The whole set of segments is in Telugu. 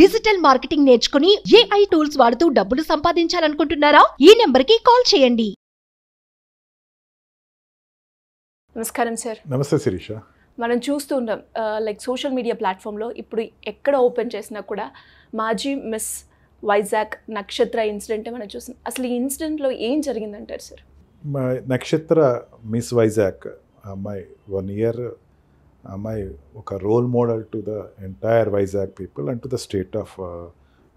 డిజిటల్ మార్కెటింగ్ నేర్చుకుని ఏఐ టూల్స్ వాడుతూ డబ్బులు సంపాదించాలనుకుంటున్నారా ఈ నెంబర్కి కాల్ చేయండి నమస్కారం సార్ నమస్తే శిరీష మనం చూస్తూ ఉన్నాం లైక్ సోషల్ మీడియా ప్లాట్ఫామ్లో ఇప్పుడు ఎక్కడ ఓపెన్ చేసినా కూడా మాజీ మిస్ వైజాగ్ నక్షత్ర ఇన్సిడెంటే మనం చూస్తున్నాం అసలు ఈ ఇన్సిడెంట్లో ఏం జరిగిందంటారు సార్ మా నక్షత్ర మిస్ వైజాగ్ అమ్మాయి వన్ ఇయర్ అమ్మాయి ఒక role model to the entire Vizag people and to the state of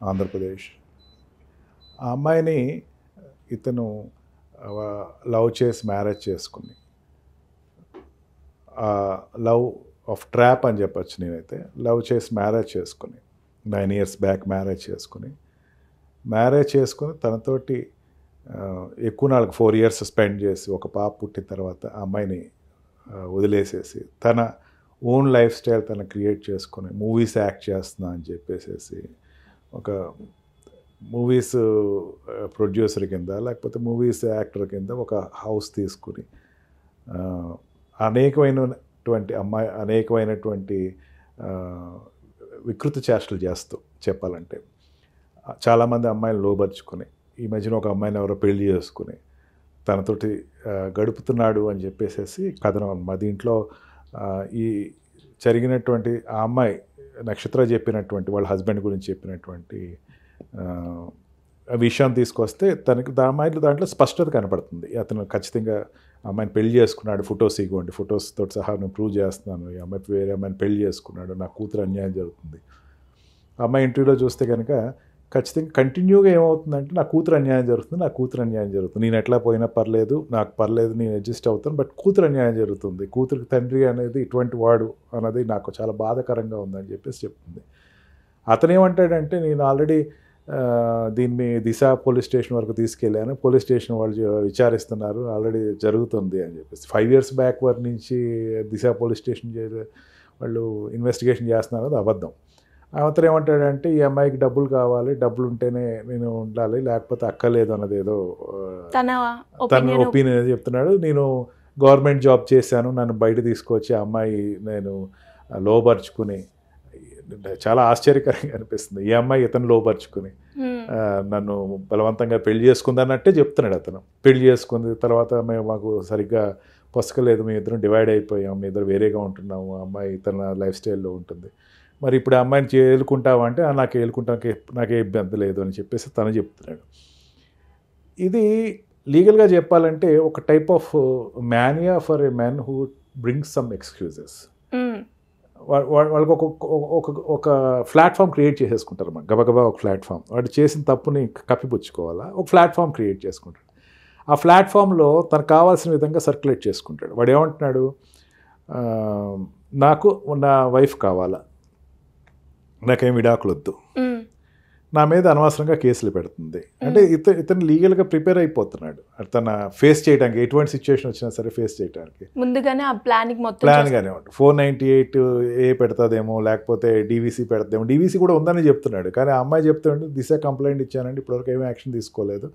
Andhra Pradesh ఆ అమ్మాయిని ఇతను లవ్ చేసి మ్యారేజ్ చేసుకుంది లవ్ ఆఫ్ ట్రాప్ అని చెప్పచ్చు నేనైతే లవ్ చేసి మ్యారేజ్ చేసుకుని నైన్ ఇయర్స్ బ్యాక్ మ్యారేజ్ చేసుకుని మ్యారేజ్ చేసుకుని తనతోటి ఎక్కువ నాలుగు ఫోర్ ఇయర్స్ స్పెండ్ చేసి ఒక పాప పుట్టిన తర్వాత ఆ అమ్మాయిని వదిలేసేసి తన ఓన్ లైఫ్ స్టైల్ తను క్రియేట్ చేసుకుని మూవీస్ యాక్ట్ చేస్తున్నా అని చెప్పేసి ఒక మూవీస్ ప్రొడ్యూసర్ కింద లేకపోతే మూవీస్ యాక్టర్ కింద ఒక హౌస్ తీసుకుని అనేకమైనటువంటి అమ్మాయి అనేకమైనటువంటి వికృత చేష్టలు చేస్తూ చెప్పాలంటే చాలామంది అమ్మాయిలు లోబరుచుకుని ఈ మధ్యన ఒక అమ్మాయిని ఎవరో పెళ్లి చేసుకుని తనతోటి గడుపుతున్నాడు అని చెప్పేసేసి కథనం మా దీంట్లో ఈ జరిగినటువంటి ఆ అమ్మాయి నక్షత్ర చెప్పినటువంటి వాళ్ళ హస్బెండ్ గురించి చెప్పినటువంటి విషయాన్ని తీసుకొస్తే తనకి దా అమ్మాయిలు దాంట్లో స్పష్టత కనపడుతుంది అతను ఖచ్చితంగా అమ్మాయిని పెళ్లి చేసుకున్నాడు ఫొటోస్ ఇవ్వండి ఫొటోస్తో సహా నేను ప్రూవ్ చేస్తున్నాను ఈ అమ్మాయి వేరే అమ్మాయిని పెళ్లి చేసుకున్నాడు నా కూతురు అన్యాయం జరుగుతుంది అమ్మాయి ఇంటర్వ్యూలో చూస్తే కనుక ఖచ్చితంగా కంటిన్యూగా ఏమవుతుందంటే నా కూతురు అన్యాయం జరుగుతుంది నా కూతురు అన్యాయం జరుగుతుంది నేను ఎట్లా పోయినా పర్లేదు నాకు పర్లేదు నేను అడ్జస్ట్ అవుతాను బట్ కూతురు అన్యాయం జరుగుతుంది కూతురికి తండ్రి అనేది ఇటువంటి వాడు అన్నది నాకు చాలా బాధాకరంగా ఉందని చెప్పేసి చెప్తుంది అతనేమంటాడంటే నేను ఆల్రెడీ దీన్ని దిశ పోలీస్ స్టేషన్ వరకు తీసుకెళ్ళాను పోలీస్ స్టేషన్ వాళ్ళు విచారిస్తున్నారు ఆల్రెడీ జరుగుతుంది అని చెప్పేసి ఫైవ్ ఇయర్స్ బ్యాక్ వరకు నుంచి దిశ పోలీస్ స్టేషన్ వాళ్ళు ఇన్వెస్టిగేషన్ చేస్తున్నారు అది అబద్ధం అవతల ఏమంటాడంటే ఈ అమ్మాయికి డబ్బులు కావాలి డబ్బులు ఉంటేనే నేను ఉండాలి లేకపోతే అక్కలేదు అన్నది ఏదో తన ఒపీనియన్ చెప్తున్నాడు నేను గవర్నమెంట్ జాబ్ చేశాను నన్ను బయట తీసుకొచ్చి అమ్మాయి నేను లోపరుచుకుని చాలా ఆశ్చర్యకరంగా అనిపిస్తుంది ఈ అమ్మాయి ఇతను లోపరుచుకుని నన్ను బలవంతంగా పెళ్లి అన్నట్టే చెప్తున్నాడు అతను పెళ్లి చేసుకుంది తర్వాత మేము మాకు సరిగ్గా లేదు మేము ఇద్దరం డివైడ్ అయిపోయాం మీ ఇద్దరు వేరేగా ఉంటున్నాము అమ్మాయి ఇతను లైఫ్ స్టైల్లో ఉంటుంది మరి ఇప్పుడు అమ్మాయిని చేరుకుంటావా అంటే నాకు నాకు నాకే ఇబ్బంది లేదు అని చెప్పేసి తను చెప్తున్నాడు ఇది లీగల్గా చెప్పాలంటే ఒక type of mania for a man who brings some excuses వాళ్ళకి ఒక ఒక ఒక ప్లాట్ఫామ్ క్రియేట్ చేసేసుకుంటారు మనం గబగబా ఒక ప్లాట్ఫామ్ వాడు చేసిన తప్పుని కప్పిపుచ్చుకోవాలా ఒక ప్లాట్ఫామ్ క్రియేట్ చేసుకుంటాడు ఆ ప్లాట్ఫామ్లో తనకు కావాల్సిన విధంగా సర్క్యులేట్ చేసుకుంటాడు వాడు ఏమంటున్నాడు నాకు నా వైఫ్ కావాలా నాకేం విడాకులొద్దు నా మీద అనవసరంగా కేసులు పెడుతుంది అంటే ఇతను ఇతను లీగల్గా ప్రిపేర్ అయిపోతున్నాడు తన ఫేస్ చేయడానికి ఎటువంటి సిచ్యువేషన్ వచ్చినా సరే ఫేస్ చేయడానికి ముందుగానే ఆ ప్లానింగ్ మొత్తం ప్లాన్గానే ఉంటుంది ఫోర్ నైంటీ ఎయిట్ ఏ పెడతాదేమో లేకపోతే డీవీసీ పెడతామో డీవీసీ కూడా ఉందని చెప్తున్నాడు కానీ ఆ అమ్మాయి చెప్తాడు దిశ కంప్లైంట్ ఇచ్చానండి ఇప్పటివరకు ఏమీ యాక్షన్ తీసుకోలేదు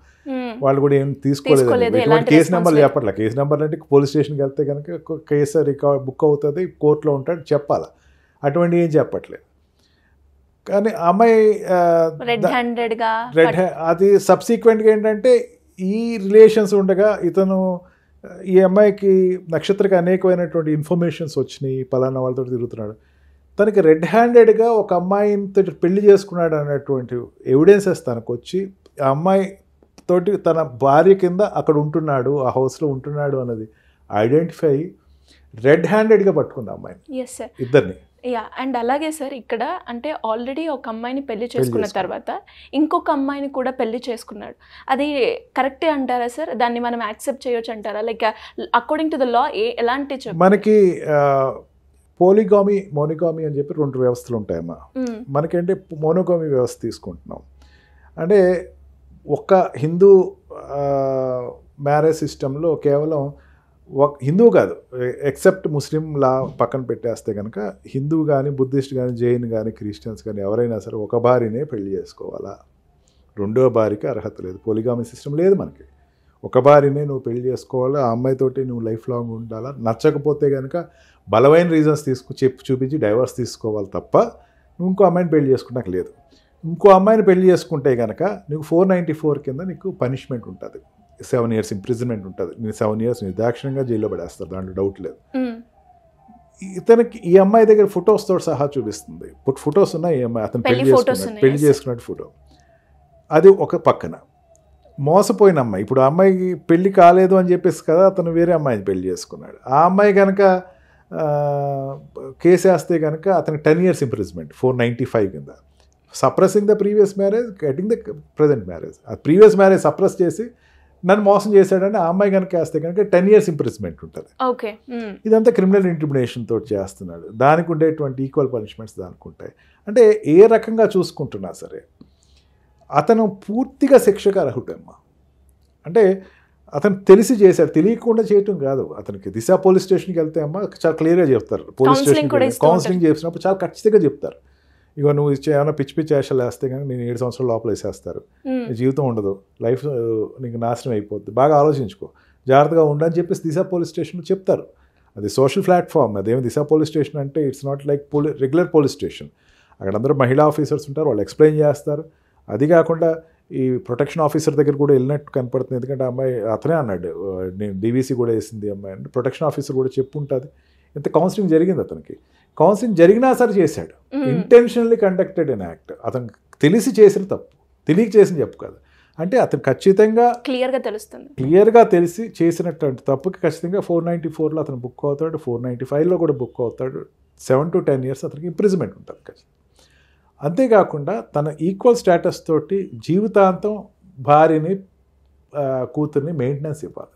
వాళ్ళు కూడా ఏం తీసుకోలేదు ఎటువంటి కేసు నెంబర్ చెప్పట్లే కేసు నెంబర్ అంటే పోలీస్ స్టేషన్కి వెళ్తే కనుక కేసు రికార్డ్ బుక్ అవుతుంది కోర్టులో ఉంటాడు చెప్పాలి అటువంటి ఏం చెప్పట్లేదు కానీ అమ్మాయి రెడ్ హ్యాండ్ అది సబ్సీక్వెంట్గా ఏంటంటే ఈ రిలేషన్స్ ఉండగా ఇతను ఈ అమ్మాయికి నక్షత్రకి అనేకమైనటువంటి ఇన్ఫర్మేషన్స్ వచ్చినాయి పలానా వాళ్ళతో తిరుగుతున్నాడు తనకి రెడ్ హ్యాండెడ్గా ఒక అమ్మాయితో పెళ్లి చేసుకున్నాడు అనేటువంటి ఎవిడెన్సెస్ తనకు వచ్చి ఆ అమ్మాయి తోటి తన భార్య కింద అక్కడ ఉంటున్నాడు ఆ హౌస్లో ఉంటున్నాడు అన్నది ఐడెంటిఫై రెడ్ హ్యాండెడ్గా పట్టుకుంది అమ్మాయిని ఇద్దరిని యా అండ్ అలాగే సార్ ఇక్కడ అంటే ఆల్రెడీ ఒక అమ్మాయిని పెళ్లి చేసుకున్న తర్వాత ఇంకొక అమ్మాయిని కూడా పెళ్లి చేసుకున్నాడు అది కరెక్టే అంటారా సార్ దాన్ని మనం యాక్సెప్ట్ చేయొచ్చు అంటారా like according to the law a ఎలాంటి మనకి పోలిగామి మోనిగామి అని చెప్పి రెండు వ్యవస్థలు ఉంటాయమ్మా మనకేంటి మోనోగామి వ్యవస్థ తీసుకుంటున్నాం అంటే ఒక్క హిందూ మ్యారేజ్ సిస్టంలో కేవలం హిందూ కాదు ఎక్సెప్ట్ ముస్లింలా పక్కన పెట్టేస్తే కనుక హిందూ కానీ బుద్ధిస్ట్ కానీ జైన్ కానీ క్రిస్టియన్స్ కానీ ఎవరైనా సరే ఒక భార్యనే పెళ్లి చేసుకోవాలా రెండో భార్యకి అర్హత లేదు పొలిగామి సిస్టమ్ లేదు మనకి ఒక భార్యనే నువ్వు పెళ్లి చేసుకోవాలా ఆ అమ్మాయితోటి నువ్వు లైఫ్ లాంగ్ ఉండాలా నచ్చకపోతే కనుక బలమైన రీజన్స్ తీసుకు చెప్పి చూపించి డైవర్స్ తీసుకోవాలి తప్ప నువ్వు ఇంకో అమ్మాయిని పెళ్లి చేసుకున్నాక లేదు ఇంకో అమ్మాయిని పెళ్లి చేసుకుంటే కనుక నీకు ఫోర్ నైంటీ ఫోర్ కింద నీకు పనిష్మెంట్ ఉంటుంది సెవెన్ ఇయర్స్ ఇంప్రిజన్మెంట్ ఉంటుంది నేను సెవెన్ ఇయర్స్ నిర్దాక్షిణంగా జైల్లో పడేస్తారు దాంట్లో డౌట్ లేదు ఇతనికి ఈ అమ్మాయి దగ్గర ఫొటోస్తో సహా చూపిస్తుంది ఇప్పుడు ఫొటోస్ ఉన్నాయి ఈ అమ్మాయి అతను పెళ్లి చేసుకున్నాడు పెళ్లి చేసుకున్నట్టు ఫోటో అది ఒక పక్కన మోసపోయిన అమ్మాయి ఇప్పుడు ఆ అమ్మాయికి పెళ్లి కాలేదు అని చెప్పేసి కదా అతను వేరే అమ్మాయిని పెళ్లి చేసుకున్నాడు ఆ అమ్మాయి కనుక కేసు వేస్తే కనుక అతనికి ten years imprisonment four ninety five కింద suppressing the previous marriage getting the present marriage ఆ ప్రీవియస్ మ్యారేజ్ సప్రెస్ చేసి నన్ను మోసం చేశాడని ఆ అమ్మాయి కనుక వేస్తే కనుక టెన్ ఇయర్స్ ఇంప్రెస్మెంట్ ఉంటుంది ఓకే ఇదంతా క్రిమినల్ ఇంటిమిడేషన్ తోటి చేస్తున్నాడు దానికి ఉండేటువంటి ఈక్వల్ పనిష్మెంట్స్ దానికి ఉంటాయి అంటే ఏ రకంగా చూసుకుంటున్నా సరే అతను పూర్తిగా శిక్షకు అర్హుడమ్మా అంటే అతను తెలిసి చేశాడు తెలియకుండా చేయటం కాదు అతనికి దిశ పోలీస్ స్టేషన్కి వెళ్తే అమ్మా చాలా క్లియర్గా చెప్తారు పోలీస్ స్టేషన్ కౌన్సిలింగ్ చేసినప్పుడు చాలా ఖచ్చితంగా చెప్తారు ఇక నువ్వు ఇచ్చే ఏమైనా పిచ్చి పిచ్చి వేషాలు వేస్తే కానీ నేను ఏడు సంవత్సరాలు లోపల వేసేస్తారు జీవితం ఉండదు లైఫ్ నీకు నాశనం అయిపోద్ది బాగా ఆలోచించుకో జాగ్రత్తగా ఉండని చెప్పేసి దిశ పోలీస్ స్టేషన్లో చెప్తారు అది సోషల్ ప్లాట్ఫామ్ అదేమి దిశ పోలీస్ స్టేషన్ అంటే ఇట్స్ నాట్ లైక్ పోలీ రెగ్యులర్ పోలీస్ స్టేషన్ అక్కడ అందరూ మహిళా ఆఫీసర్స్ ఉంటారు వాళ్ళు ఎక్స్ప్లెయిన్ చేస్తారు అది కాకుండా ఈ ప్రొటెక్షన్ ఆఫీసర్ దగ్గర కూడా వెళ్ళినట్టు కనపడుతుంది ఎందుకంటే అమ్మాయి అతనే అన్నాడు నేను డీవీసీ కూడా వేసింది అమ్మాయి అంటే ప్రొటెక్షన్ ఆఫీసర్ కూడా చెప్పు ఉంటుంది ఇంత కౌన్సిలింగ్ జరిగింది అతనికి కౌన్సిలింగ్ జరిగినా సరే చేశాడు ఇంటెన్షనల్లీ కండక్టెడ్ ఇన్ యాక్ట్ అతను తెలిసి చేసిన తప్పు తెలియక చేసిన చెప్పు కాదు అంటే అతను ఖచ్చితంగా క్లియర్గా తెలుస్తుంది క్లియర్గా తెలిసి చేసినటువంటి తప్పుకి ఖచ్చితంగా ఫోర్ నైంటీ ఫోర్లో అతను బుక్ అవుతాడు ఫోర్ నైంటీ ఫైవ్లో కూడా బుక్ అవుతాడు సెవెన్ టు టెన్ ఇయర్స్ అతనికి ఇంప్రిజ్మెంట్ ఉంటుంది ఖచ్చితంగా అంతేకాకుండా తన ఈక్వల్ స్టేటస్ తోటి జీవితాంతం భార్యని కూతుర్ని మెయింటెనెన్స్ ఇవ్వాలి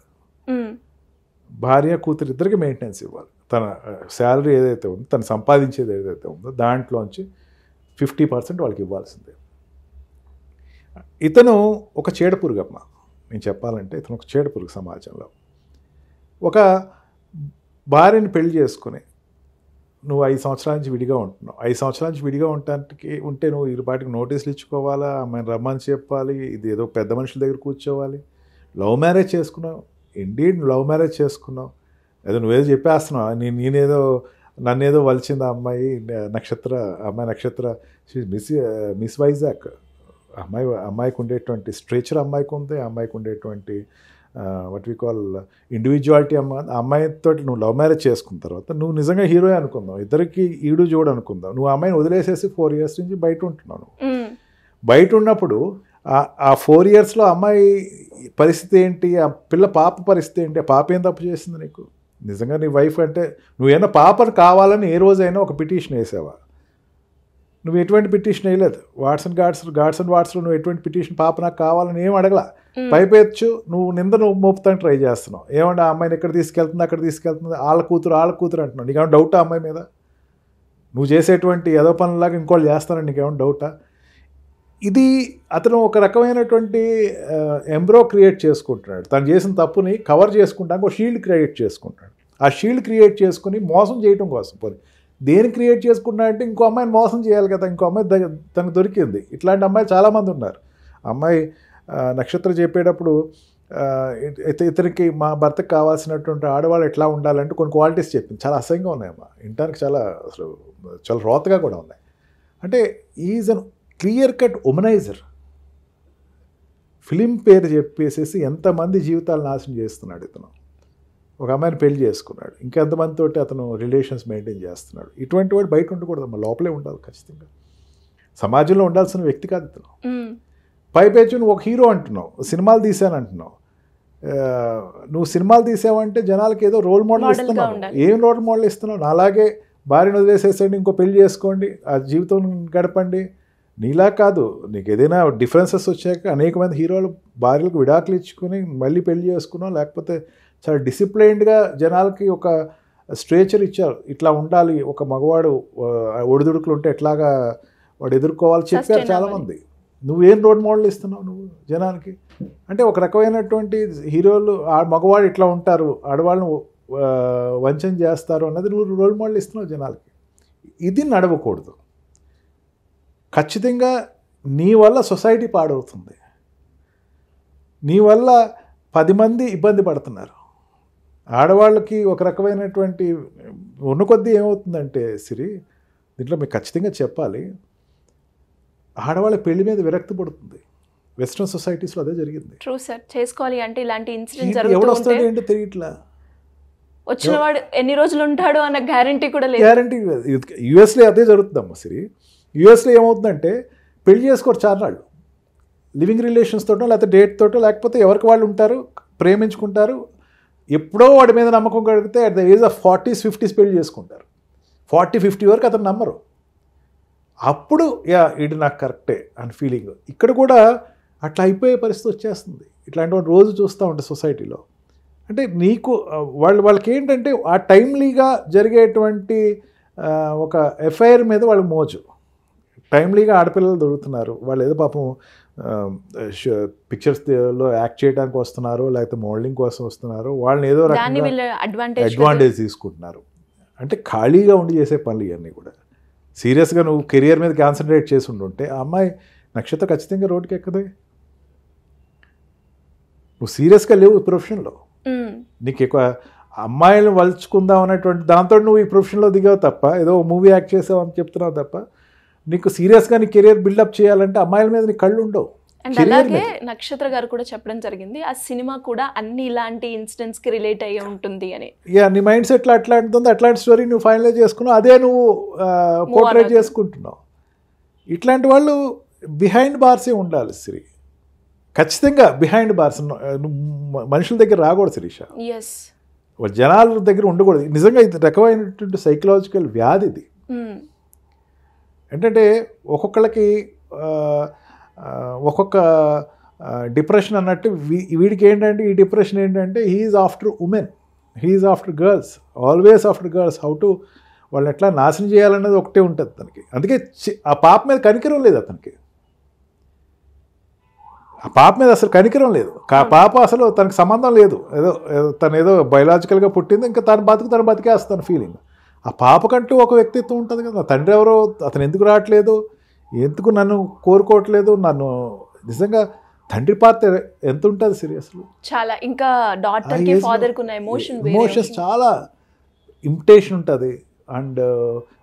భార్య కూతురు ఇద్దరికి మెయింటెనెన్స్ ఇవ్వాలి తన శాలరీ ఏదైతే ఉందో తను సంపాదించేది ఏదైతే ఉందో దాంట్లోంచి ఫిఫ్టీ పర్సెంట్ వాళ్ళకి ఇవ్వాల్సిందే ఇతను ఒక చేడపురుగమ్మ నేను చెప్పాలంటే ఇతను ఒక చేడపురుగు సమాజంలో ఒక భార్యని పెళ్లి చేసుకుని నువ్వు ఐదు సంవత్సరాల నుంచి విడిగా ఉంటున్నావు ఐదు సంవత్సరాల నుంచి విడిగా ఉండటానికి ఉంటే నువ్వు ఇరుపాటికి నోటీసులు ఇచ్చుకోవాలా ఆమెను రమ్మని చెప్పాలి ఇది ఏదో పెద్ద మనుషుల దగ్గర కూర్చోవాలి లవ్ మ్యారేజ్ చేసుకున్నావు ఇండీ లవ్ మ్యారేజ్ చేసుకున్నావు ఏదో నువ్వేదో చెప్పేస్తున్నావు నేను నేనేదో నన్నేదో వలిచింది ఆ అమ్మాయి నక్షత్ర అమ్మాయి నక్షత్ర మిస్ మిస్ వైజాగ్ అమ్మాయి అమ్మాయికి ఉండేటువంటి స్ట్రెచర్ అమ్మాయికి ఉంది అమ్మాయికి ఉండేటువంటి వాట్ వీ కాల్ ఇండివిజువాలిటీ అమ్మాయి అమ్మాయితో నువ్వు లవ్ మ్యారేజ్ చేసుకున్న తర్వాత నువ్వు నిజంగా హీరో అనుకుందాం ఇద్దరికి ఈడు జోడు అనుకుందాం నువ్వు అమ్మాయిని వదిలేసేసి ఫోర్ ఇయర్స్ నుంచి బయట ఉంటున్నావు బయట ఉన్నప్పుడు ఆ ఫోర్ ఇయర్స్లో అమ్మాయి పరిస్థితి ఏంటి ఆ పిల్ల పాప పరిస్థితి ఏంటి ఆ పాప ఏం తప్పు చేసింది నీకు నిజంగా నీ వైఫ్ అంటే నువ్వేమైనా పాపను కావాలని ఏ రోజైనా ఒక పిటిషన్ వేసావా నువ్వు ఎటువంటి పిటిషన్ వేయలేదు వాట్సన్ గాడ్స్ గాడ్స్ అండ్ వాట్స్లో నువ్వు ఎటువంటి పిటిషన్ పాప నాకు కావాలని ఏం అడగలా పైపేచ్చు నువ్వు నింద నువ్వు మోపుతాను ట్రై చేస్తున్నావు ఏమంటే ఆ అమ్మాయిని ఎక్కడ తీసుకెళ్తుంది అక్కడ తీసుకెళ్తుంది వాళ్ళ కూతురు వాళ్ళ కూతురు అంటున్నావు నీకేమో డౌటా అమ్మాయి మీద నువ్వు చేసేటువంటి ఏదో పనులాగా ఇంకోళ్ళు చేస్తానని నీకేమో డౌటా ఇది అతను ఒక రకమైనటువంటి ఎంబ్రో క్రియేట్ చేసుకుంటున్నాడు తను చేసిన తప్పుని కవర్ చేసుకుంటానికి ఒక షీల్డ్ క్రియేట్ చేసుకుంటాడు ఆ షీల్డ్ క్రియేట్ చేసుకుని మోసం చేయటం కోసం పోనీ దేని క్రియేట్ చేసుకున్నా అంటే ఇంకో అమ్మాయిని మోసం చేయాలి కదా ఇంకో అమ్మాయి తనకు దొరికింది ఇట్లాంటి అమ్మాయి చాలామంది ఉన్నారు అమ్మాయి నక్షత్రం చెప్పేటప్పుడు ఇతనికి మా భర్తకు కావాల్సినటువంటి ఆడవాళ్ళు ఎట్లా ఉండాలంటే కొన్ని క్వాలిటీస్ చెప్పింది చాలా అసహ్యంగా ఉన్నాయమ్మా ఇంటానికి చాలా అసలు చాలా రోతగా కూడా ఉన్నాయి అంటే is an clear cut womaniser film పేరు చెప్పేసేసి ఎంతమంది జీవితాలు నాశనం చేస్తున్నాడు ఇతను ఒక అమ్మాయిని పెళ్లి చేసుకున్నాడు తోటి అతను రిలేషన్స్ మెయింటైన్ చేస్తున్నాడు ఇటువంటి వాడు బయట ఉండకూడదు అమ్మ లోపలే ఉండాలి ఖచ్చితంగా సమాజంలో ఉండాల్సిన వ్యక్తి కాదు ఇతను పైపేచు నువ్వు ఒక హీరో అంటున్నావు సినిమాలు తీశాను అంటున్నావు నువ్వు సినిమాలు తీసావంటే జనాలకి ఏదో రోల్ మోడల్ ఇస్తున్నావు ఏం రోల్ మోడల్ ఇస్తున్నావు అలాగే భార్యను వదిలేసేసండి ఇంకో పెళ్లి చేసుకోండి ఆ జీవితం గడపండి నీలా కాదు నీకు ఏదైనా డిఫరెన్సెస్ వచ్చాక అనేక మంది హీరోలు భార్యలకు విడాకులు ఇచ్చుకుని మళ్ళీ పెళ్లి చేసుకున్నావు లేకపోతే చాలా డిసిప్లైన్డ్గా జనాలకి ఒక స్ట్రేచర్ ఇచ్చారు ఇట్లా ఉండాలి ఒక మగవాడు ఒడిదుడుకులు ఉంటే ఎట్లాగా వాడు ఎదుర్కోవాలి చెప్పారు చాలామంది నువ్వేం రోల్ మోడల్ ఇస్తున్నావు నువ్వు జనానికి అంటే ఒక రకమైనటువంటి హీరోలు ఆ మగవాడు ఇట్లా ఉంటారు ఆడవాళ్ళను వంచన చేస్తారు అన్నది నువ్వు రోల్ మోడల్ ఇస్తున్నావు జనాలకి ఇది నడవకూడదు ఖచ్చితంగా నీ వల్ల సొసైటీ పాడవుతుంది నీ వల్ల పది మంది ఇబ్బంది పడుతున్నారు ఆడవాళ్ళకి ఒక రకమైనటువంటి ఉన్న కొద్దీ ఏమవుతుందంటే సిరి దీంట్లో మీకు ఖచ్చితంగా చెప్పాలి ఆడవాళ్ళ పెళ్లి మీద విరక్తి పడుతుంది వెస్ట్రన్ సొసైటీస్లో అదే జరిగింది ట్రూ సార్ చేసుకోవాలి అంటే ఇలాంటి ఇన్సిడెంట్ ఎవడు ఏంటో తెలియట్లా వచ్చినవాడు ఎన్ని రోజులు ఉంటాడు అన్న గ్యారంటీ కూడా లేదు గ్యారంటీ యుఎస్లో అదే జరుగుతుందమ్మా సిరి యుఎస్లో ఏమవుతుందంటే పెళ్లి చేసుకోరు చార్నాళ్ళు లివింగ్ రిలేషన్స్ తోటో లేకపోతే డేట్ తోటో లేకపోతే ఎవరికి వాళ్ళు ఉంటారు ప్రేమించుకుంటారు ఎప్పుడో వాడి మీద నమ్మకం కలిగితే at the age of forties fifties పెళ్లి చేసుకుంటారు ఫార్టీ ఫిఫ్టీ వరకు అతను నమ్మరు అప్పుడు యా ఇది నాకు కరెక్టే అని ఫీలింగ్ ఇక్కడ కూడా అట్లా అయిపోయే పరిస్థితి వచ్చేస్తుంది ఇట్లాంటి రోజు చూస్తూ ఉంటాయి సొసైటీలో అంటే నీకు uh, వాళ్ళు వాళ్ళకి ఏంటంటే ఆ టైమ్లీగా జరిగేటువంటి uh, ఒక ఎఫ్ఐఆర్ మీద వాళ్ళు మోజు టైమ్లీగా ఆడపిల్లలు దొరుకుతున్నారు వాళ్ళు ఏదో పాపం పిక్చర్స్ um, uh, లో యాక్ట్ చేయడానికి వస్తున్నారు లేకపోతే మోడలింగ్ కోసం వస్తున్నారు వాళ్ళని ఏదో రకంగా అడ్వాంటేజ్ తీసుకుంటున్నారు అంటే ఖాళీగా ఉండి చేసే పనులు ఇవన్నీ కూడా సీరియస్గా నువ్వు కెరియర్ మీద కాన్సన్ట్రేట్ చేసి ఉంటుంటే ఆ అమ్మాయి నక్షత్రం ఖచ్చితంగా రోడ్కి ఎక్కదే నువ్వు సీరియస్గా లేవు ఈ ప్రొఫెషన్లో నీకు ఎక్కువ అమ్మాయిలను వలుచుకుందాం అనేటువంటి దాంతో నువ్వు ఈ ప్రొఫెషన్లో దిగావు తప్ప ఏదో మూవీ యాక్ట్ చేసావు అని చెప్తున్నావు తప్ప నీకు సీరియస్గా నీ కెరియర్ బిల్డప్ చేయాలంటే అమ్మాయిల మీద నీ కళ్ళు ఉండవు అండ్ అలాగే నక్షత్ర గారు కూడా చెప్పడం జరిగింది ఆ సినిమా కూడా అన్ని ఇలాంటి ఇన్సిడెంట్స్ కి రిలేట్ అయ్యి ఉంటుంది అని యా నీ మైండ్ సెట్ అట్లా ఉంటుంది అట్లాంటి స్టోరీ నువ్వు ఫైనలైజ్ చేసుకున్నావు అదే నువ్వు పోర్ట్రేట్ చేసుకుంటున్నావు ఇట్లాంటి వాళ్ళు బిహైండ్ బార్సే ఉండాలి శ్రీ ఖచ్చితంగా బిహైండ్ బార్స్ మనుషుల దగ్గర రాకూడదు శిరీష ఎస్ జనాల దగ్గర ఉండకూడదు నిజంగా ఇది రకమైనటువంటి సైకలాజికల్ వ్యాధి ఇది hmm. ఏంటంటే ఒక్కొక్కళ్ళకి ఒక్కొక్క డిప్రెషన్ అన్నట్టు వీడికి ఏంటంటే ఈ డిప్రెషన్ ఏంటంటే he's after women he's after girls always after girls how to వాళ్ళు ఎట్లా నాశనం చేయాలన్నది ఒకటే ఉంటుంది తనకి అందుకే ఆ పాప మీద కనికరం లేదు అతనికి ఆ పాప మీద అసలు కనికరం లేదు ఆ పాప అసలు తనకు సంబంధం లేదు ఏదో తను ఏదో బయలాజికల్గా పుట్టింది ఇంకా తన బతుకు తను బతికేస్తాను ఫీలింగ్ ఆ పాపకంటూ ఒక వ్యక్తిత్వం ఉంటుంది కదా తండ్రి ఎవరో అతను ఎందుకు రావట్లేదు ఎందుకు నన్ను కోరుకోవట్లేదు నన్ను నిజంగా తండ్రి పాత్ర ఎంత ఉంటుంది సీరియస్లో చాలా ఇంకా డాక్టర్ ఫాదర్ ఎమోషన్ ఎమోషన్స్ చాలా ఇమిటేషన్ ఉంటుంది and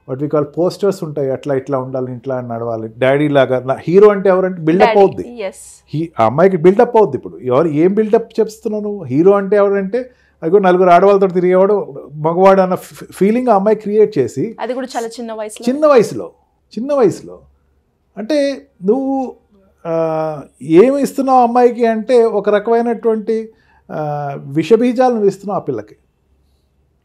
what we call posters ఉంటాయి అట్లా ఇట్లా ఉండాలి ఇట్లా నడవాలి డాడీ లాగా హీరో అంటే ఎవరంటే బిల్డప్ అవుద్ది ఆ అమ్మాయికి బిల్డప్ అవుద్ది ఇప్పుడు ఎవరు ఏం బిల్డప్ చెప్తున్నావు హీరో అంటే ఎవరంటే అది కూడా నలుగురు ఆడవాళ్ళతో తిరిగేవాడు మగవాడు అన్న ఫీలింగ్ ఆ అమ్మాయి క్రియేట్ చేసి అది కూడా చాలా చిన్న వయసు చిన్న వయసులో చిన్న వయసులో అంటే నువ్వు ఏమి ఇస్తున్నావు అమ్మాయికి అంటే ఒక రకమైనటువంటి విషబీజాలు నువ్వు ఇస్తున్నావు ఆ పిల్లకి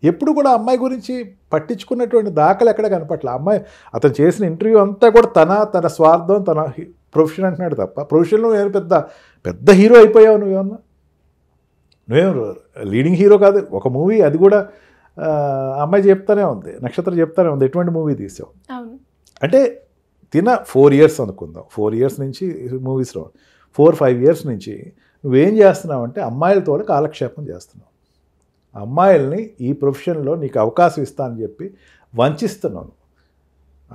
ఎప్పుడు కూడా అమ్మాయి గురించి పట్టించుకున్నటువంటి దాఖలు ఎక్కడ కనపట్ల అమ్మాయి అతను చేసిన ఇంటర్వ్యూ అంతా కూడా తన తన స్వార్థం తన ప్రొఫెషన్ అంటున్నాడు తప్ప ప్రొఫెషన్లో నేను పెద్ద పెద్ద హీరో అయిపోయావు నువ్వేమన్నా నువ్వేం లీడింగ్ హీరో కాదు ఒక మూవీ అది కూడా అమ్మాయి చెప్తానే ఉంది నక్షత్రం చెప్తానే ఉంది ఎటువంటి మూవీ తీసావు అంటే తిన ఫోర్ ఇయర్స్ అనుకుందాం ఫోర్ ఇయర్స్ నుంచి మూవీస్ రావు ఫోర్ ఫైవ్ ఇయర్స్ నుంచి నువ్వేం చేస్తున్నావు అంటే అమ్మాయిలతో కాలక్షేపం చేస్తున్నావు అమ్మాయిల్ని ఈ ప్రొఫెషన్లో నీకు అవకాశం ఇస్తా అని చెప్పి వంచిస్తున్నాను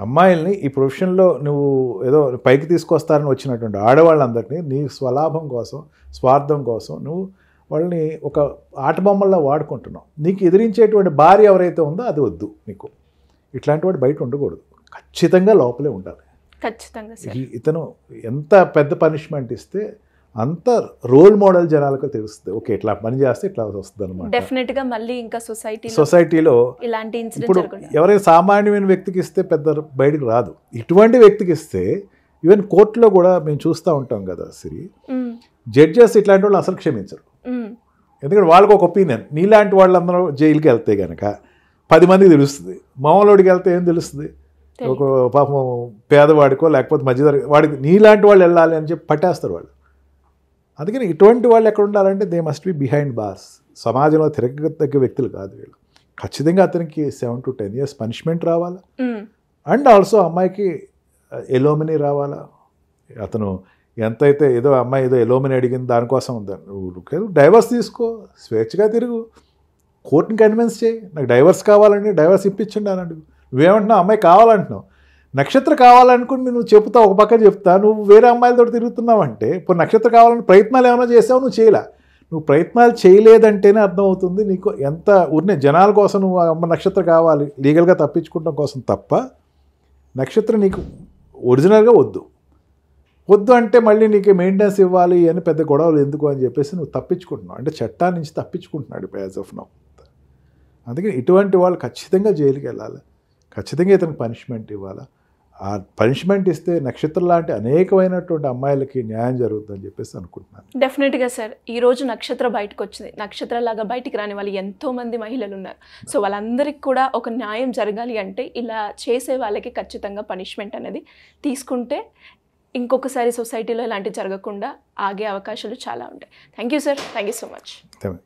అమ్మాయిల్ని ఈ ప్రొఫెషన్లో నువ్వు ఏదో పైకి తీసుకొస్తారని వచ్చినటువంటి ఆడవాళ్ళందరినీ నీ స్వలాభం కోసం స్వార్థం కోసం నువ్వు వాళ్ళని ఒక ఆట బొమ్మల్లో వాడుకుంటున్నాం నీకు ఎదిరించేటువంటి భార్య ఎవరైతే ఉందో అది వద్దు నీకు ఇట్లాంటి వాడు బయట ఉండకూడదు ఖచ్చితంగా లోపలే ఉండాలి ఖచ్చితంగా ఇతను ఎంత పెద్ద పనిష్మెంట్ ఇస్తే అంత రోల్ మోడల్ జనాలకు తెలుస్తుంది ఓకే ఇట్లా పని చేస్తే ఇట్లా వస్తుంది అనమాట మళ్ళీ ఇంకా సొసైటీ సొసైటీలో ఇలాంటి ఇప్పుడు ఎవరైనా సామాన్యమైన వ్యక్తికి ఇస్తే పెద్ద బయటకు రాదు ఇటువంటి వ్యక్తికి ఇస్తే ఈవెన్ కోర్టులో కూడా మేము చూస్తూ ఉంటాం కదా సిరి జడ్జెస్ ఇట్లాంటి వాళ్ళు అసలు క్షమించరు ఎందుకంటే వాళ్ళకు ఒక ఒపీనియన్ నీలాంటి వాళ్ళందరూ జైలుకి వెళ్తే కనుక పది మందికి తెలుస్తుంది మామూలుడికి వెళ్తే ఏం తెలుస్తుంది ఒక పాపం పేదవాడికో లేకపోతే మధ్యతర వాడికి నీలాంటి వాళ్ళు వెళ్ళాలి అని చెప్పి పట్టేస్తారు వాళ్ళు అందుకని ఇటువంటి వాళ్ళు ఎక్కడ ఉండాలంటే they must be behind bars సమాజంలో తిరగదగ్గ వ్యక్తులు కాదు వీళ్ళు ఖచ్చితంగా అతనికి seven to ten years punishment రావాలా అండ్ ఆల్సో అమ్మాయికి uh, ఎలోమని రావాలా అతను ఎంతైతే ఏదో అమ్మాయి ఏదో ఎలోమని అడిగింది దానికోసం నువ్వు డైవర్స్ తీసుకో స్వేచ్ఛగా తిరుగు కోర్టుని కన్విన్స్ చేయి నాకు డైవర్స్ కావాలండి డైవర్స్ ఇప్పించండి అని అడుగు నువ్వేమంటున్నావు అమ్మాయి కావాలంటున్నావు నక్షత్రం కావాలనుకుని నువ్వు చెప్తావు ఒక పక్క చెప్తా నువ్వు వేరే అమ్మాయిలతో తిరుగుతున్నావు అంటే ఇప్పుడు నక్షత్రం కావాలని ప్రయత్నాలు ఏమైనా చేసావు నువ్వు చేయలే నువ్వు ప్రయత్నాలు చేయలేదంటేనే అర్థమవుతుంది నీకు ఎంత ఉన్న జనాల కోసం నువ్వు అమ్మ నక్షత్రం కావాలి లీగల్గా తప్పించుకోవడం కోసం తప్ప నక్షత్రం నీకు ఒరిజినల్గా వద్దు వద్దు అంటే మళ్ళీ నీకు మెయింటెనెన్స్ ఇవ్వాలి అని పెద్ద గొడవలు ఎందుకు అని చెప్పేసి నువ్వు తప్పించుకుంటున్నావు అంటే చట్టాన్ని నుంచి తప్పించుకుంటున్నాడు యాజ్ ఆఫ్ నౌ అందుకని ఇటువంటి వాళ్ళు ఖచ్చితంగా జైలుకి వెళ్ళాలి ఖచ్చితంగా ఇతనికి పనిష్మెంట్ ఇవ్వాలి ఆ పనిష్మెంట్ ఇస్తే నక్షత్రం లాంటి అనేకమైనటువంటి అమ్మాయిలకి న్యాయం జరుగుతుందని చెప్పేసి అనుకుంటున్నాను డెఫినెట్గా సార్ ఈరోజు నక్షత్రం నక్షత్ర బయటకు వచ్చింది లాగా బయటికి రాని వాళ్ళు ఎంతోమంది మహిళలు ఉన్నారు సో వాళ్ళందరికీ కూడా ఒక న్యాయం జరగాలి అంటే ఇలా చేసే వాళ్ళకి ఖచ్చితంగా పనిష్మెంట్ అనేది తీసుకుంటే ఇంకొకసారి సొసైటీలో ఇలాంటివి జరగకుండా ఆగే అవకాశాలు చాలా ఉంటాయి thank you sir thank you so much